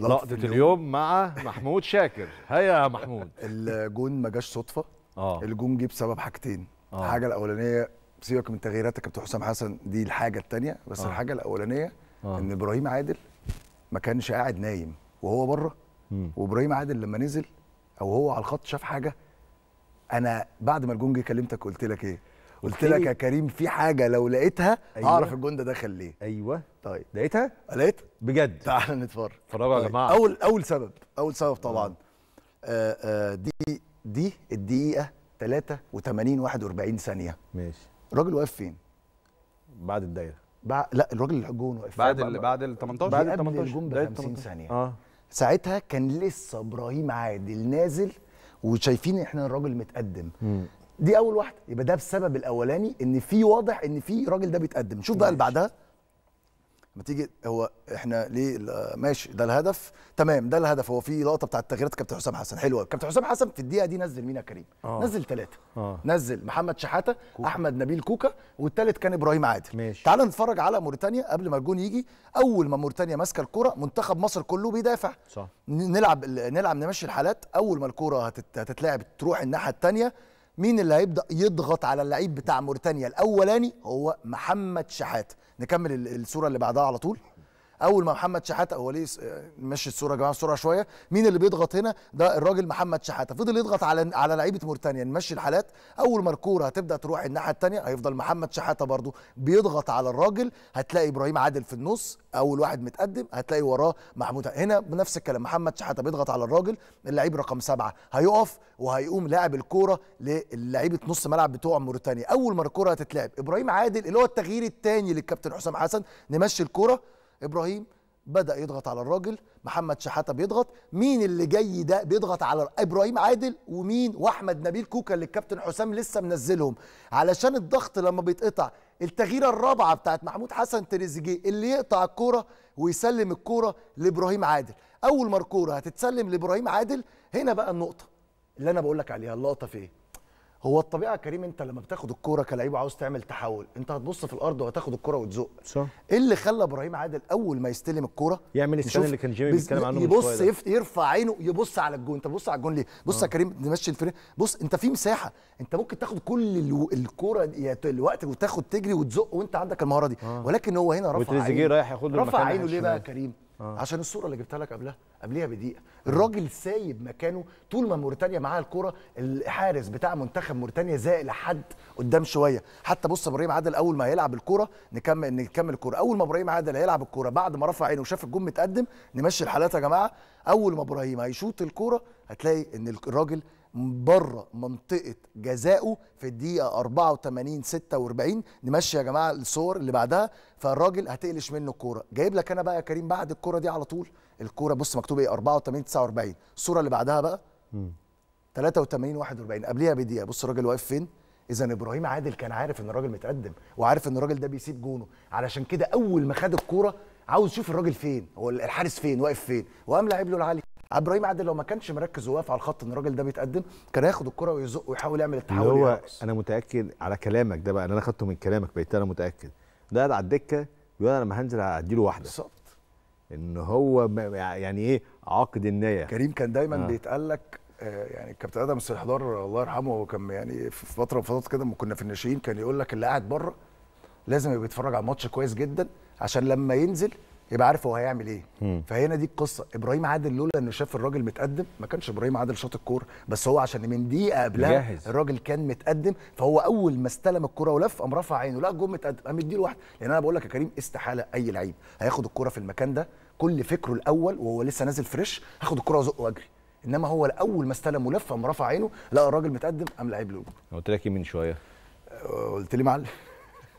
لقطه اليوم مع محمود شاكر هيا يا محمود الجون ما جاش صدفه اه الجون جه بسبب حاجتين آه. الحاجه الاولانيه سيبك من تغييرات كابتن حسام حسن دي الحاجه التانية بس آه. الحاجه الاولانيه آه. ان ابراهيم عادل ما كانش قاعد نايم وهو بره وابراهيم عادل لما نزل او هو على الخط شاف حاجه انا بعد ما الجون جه كلمتك قلت لك ايه قلت لك يا كريم في حاجه لو لقيتها أيوة. اعرف الجون ده دخل ليه ايوه طيب لقيتها لقيت بجد تعال نتفرج اتفرجوا طيب. يا جماعه اول اول سبب اول سبب آه. طبعا آه آه دي دي الدقيقه 83 41 ثانيه ماشي الراجل واقف فين بعد الدايره بع... لا الراجل الجون واقف بعد ال... بعد ال 18 بعد ال 18 ب 50 ثانيه اه ساعتها كان لسه ابراهيم عادل نازل وشايفين احنا الراجل متقدم مم. دي اول واحده يبقى ده بسبب الاولاني ان في واضح ان في راجل ده بيتقدم شوف بقى اللي بعدها ما تيجي هو احنا ليه ماشي ده الهدف تمام ده الهدف هو في لقطه بتاعت التغييرات كابتن حسام حسن حلوه كابتن حسام حسن في الدقيقه دي نزل مين يا كريم آه. نزل ثلاثه آه. نزل محمد شحاته كوكا. احمد نبيل كوكا والثالث كان ابراهيم عادل ماشي. تعال نتفرج على موريتانيا قبل ما الجون يجي اول ما موريتانيا ماسكه الكره منتخب مصر كله بيدافع صح. نلعب نلعب نمشي الحالات اول ما الكره هتتلعب تروح الناحيه الثانيه مين اللي هيبدا يضغط على اللعيب بتاع موريتانيا الاولاني هو محمد شحاته نكمل الصوره اللي بعدها على طول اول ما محمد شحاته هو ليه مشي الصوره يا جماعه بسرعه شويه مين اللي بيضغط هنا ده الراجل محمد شحاته فضل يضغط على على لعيبه موريتانيا نمشي الحالات اول ما الكوره هتبدا تروح الناحيه الثانيه هيفضل محمد شحاته برده بيضغط على الراجل هتلاقي ابراهيم عادل في النص اول واحد متقدم هتلاقي وراه محمود هنا بنفس الكلام محمد شحاته بيضغط على الراجل اللعيب رقم سبعة هيقف وهيقوم لاعب الكوره للعيبه نص ملعب بتوع موريتانيا اول ما الكوره هتتلعب ابراهيم عادل اللي هو التغيير الثاني للكابتن حسام حسن نمشي الكوره ابراهيم بدا يضغط على الراجل محمد شحاته بيضغط مين اللي جاي ده بيضغط على ابراهيم عادل ومين واحمد نبيل كوكا اللي الكابتن حسام لسه منزلهم علشان الضغط لما بيتقطع التغييره الرابعه بتاعت محمود حسن تريزيجيه اللي يقطع الكوره ويسلم الكوره لابراهيم عادل اول ما الكوره هتتسلم لابراهيم عادل هنا بقى النقطه اللي انا بقول لك عليها اللقطه في ايه هو الطبيعه يا كريم انت لما بتاخد الكوره كلاعب عاوز تعمل تحول انت هتبص في الارض وهتاخد الكوره وتزق صح ايه اللي خلى ابراهيم عادل اول ما يستلم الكوره يعمل السنه اللي كان جيمي بيتكلم عنه يبص يفت... يرفع عينه يبص على الجون انت بتبص على الجون ليه بص آه. يا كريم نمشي الفريق بص انت في مساحه انت ممكن تاخد كل الكوره الوقت وتاخد تجري وتزق وانت عندك المهاره دي آه. ولكن هو هنا رفع عينه رايح ياخد رفع عينه ليه بقى يا كريم آه. عشان الصوره اللي جبتها لك قبلها قبليها بدقيقه الراجل سايب مكانه طول ما موريتانيا معاها الكره الحارس بتاع منتخب موريتانيا زائل لحد قدام شويه حتى بص ابراهيم عادل اول ما هيلعب الكره نكمل نكمل الكره اول ما ابراهيم عادل هيلعب الكره بعد ما رفع عينه وشاف الجون متقدم نمشي الحالات يا جماعه اول ما ابراهيم هيشوط الكره هتلاقي ان الراجل بره منطقه جزائه في الدقيقه 84 46 نمشي يا جماعه الصور اللي بعدها فالراجل هتقلش منه الكوره جايب لك انا بقى يا كريم بعد الكوره دي على طول الكوره بص مكتوب ايه 84 49 الصوره اللي بعدها بقى 83 41 قبليها بدقيقه بص الراجل واقف فين اذا ابراهيم عادل كان عارف ان الراجل متقدم وعارف ان الراجل ده بيسيب جونه علشان كده اول ما خد الكوره عاوز يشوف الراجل فين هو الحارس فين واقف فين وقام لعب له العالي ابراهيم عادل لو ما كانش مركز وواقف على الخط ان الراجل ده بيتقدم كان هياخد الكره ويزق ويحاول يعمل التحول هو هو انا متاكد على كلامك ده بقى انا اخدته من كلامك بقيت انا متاكد ده قاعد على الدكه بيقول انا لما هنزل اديله واحده بالظبط ان هو يعني ايه عاقد النيه كريم كان دايما آه. بيتقال لك آه، يعني كابتن ادم السحدار الله يرحمه هو كان يعني في فتره وفترات كده لما كنا في الناشئين كان يقول لك اللي قاعد بره لازم يبقى بيتفرج على الماتش كويس جدا عشان لما ينزل يبقى عارف هو هيعمل ايه فهنا دي القصه ابراهيم عادل لولا انه شاف الراجل متقدم ما كانش ابراهيم عادل شاط الكوره بس هو عشان من دقيقه قبلها جاهز. الراجل كان متقدم فهو اول ما استلم الكوره ولف قام رفع عينه لا الجون متقدم قام مديله واحده لان انا بقول لك يا كريم استحاله اي لعيب هياخد الكوره في المكان ده كل فكره الاول وهو لسه نازل فريش هاخد الكوره وازق واجري انما هو اول ما استلم ولف قام رفع عينه لا الراجل متقدم قام لعيب له قلت لك من شويه آه، قلت لي معلم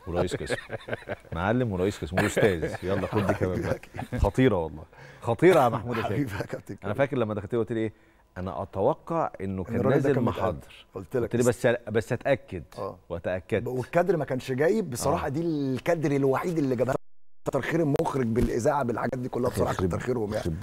ورئيس قسم معلم ورئيس قسم واستاذ يلا خد دي كمان خطيره والله خطيره يا محمود يا كابتن انا فاكر لما دخلت قلت لي ايه انا اتوقع انه كان نازل محضر قلت لك بس بس اتاكد آه. وتاكدت والكادر ما كانش جايب بصراحه آه. دي الكادر الوحيد اللي جابها كتر خير المخرج بالاذاعه بالحاجات دي كلها بصراحه كتر خيرهم يعني